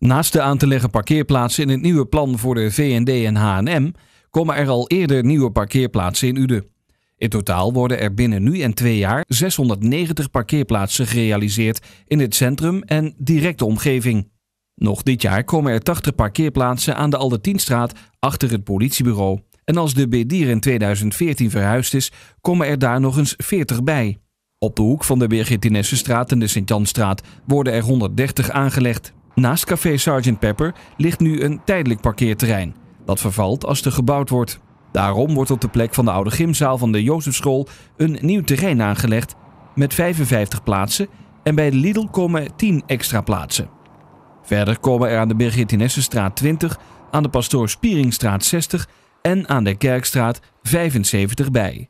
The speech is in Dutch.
Naast de aan te leggen parkeerplaatsen in het nieuwe plan voor de VND en HM komen er al eerder nieuwe parkeerplaatsen in Uden. In totaal worden er binnen nu en twee jaar 690 parkeerplaatsen gerealiseerd in het centrum en directe omgeving. Nog dit jaar komen er 80 parkeerplaatsen aan de Aldertienstraat achter het politiebureau. En als de Bedier in 2014 verhuisd is, komen er daar nog eens 40 bij. Op de hoek van de Birgittinessenstraat en de Sint-Janstraat worden er 130 aangelegd. Naast café Sergeant Pepper ligt nu een tijdelijk parkeerterrein. Dat vervalt als er gebouwd wordt. Daarom wordt op de plek van de oude gymzaal van de Jozefschool een nieuw terrein aangelegd met 55 plaatsen en bij de Lidl komen 10 extra plaatsen. Verder komen er aan de straat 20, aan de Pastoor Spieringstraat 60 en aan de Kerkstraat 75 bij.